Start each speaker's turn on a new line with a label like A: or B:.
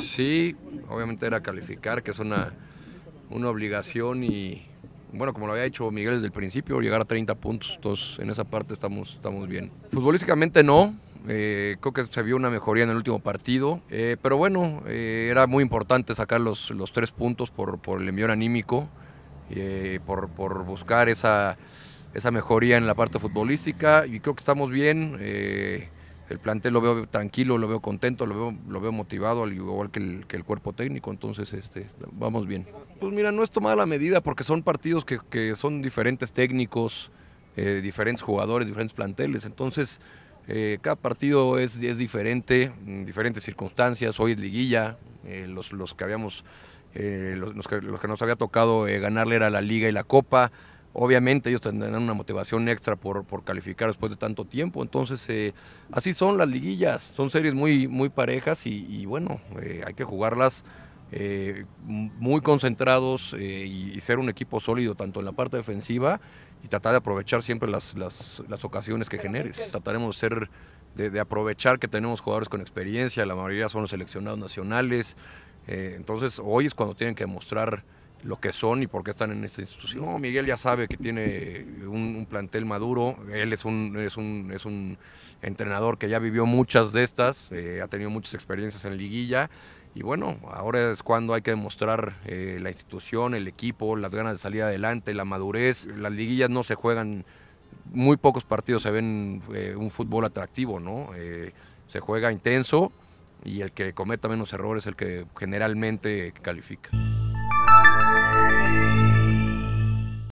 A: Sí, obviamente era calificar, que es una, obligación y, bueno, como lo había dicho Miguel desde el principio, llegar a 30 puntos, entonces en esa parte estamos, estamos bien. Futbolísticamente no, eh, creo que se vio una mejoría en el último partido, eh, pero bueno, eh, era muy importante sacar los, tres puntos por, el envío anímico, por, buscar esa, esa mejoría en la parte futbolística y creo que estamos bien el plantel lo veo tranquilo, lo veo contento, lo veo, lo veo motivado, al igual que el, cuerpo técnico, entonces este, vamos bien. Pues mira, no es tomada la medida porque son partidos que, son diferentes técnicos, eh, diferentes jugadores, diferentes planteles, entonces eh, cada partido es, diferente, diferentes circunstancias, hoy es liguilla, eh, los, que habíamos, los, que, nos había tocado ganarle era la liga y la copa, Obviamente ellos tendrán una motivación extra por, calificar después de tanto tiempo. Entonces, eh, así son las liguillas. Son series muy, muy parejas y, bueno, eh, hay que jugarlas eh, muy concentrados y, ser un equipo sólido tanto en la parte defensiva y tratar de aprovechar siempre las, las, ocasiones que generes. Trataremos de ser... De, de aprovechar que tenemos jugadores con experiencia, la mayoría son los seleccionados nacionales, entonces hoy es cuando tienen que demostrar lo que son y por qué están en esta institución. Miguel ya sabe que tiene un, plantel maduro, él es un, es, un, es un entrenador que ya vivió muchas de estas, eh, ha tenido muchas experiencias en liguilla y bueno, ahora es cuando hay que demostrar eh, la institución, el equipo, las ganas de salir adelante, la madurez. Las liguillas no se juegan, muy pocos partidos se ven eh, un fútbol atractivo, ¿no? se juega intenso y el que cometa menos errores es el que generalmente califica.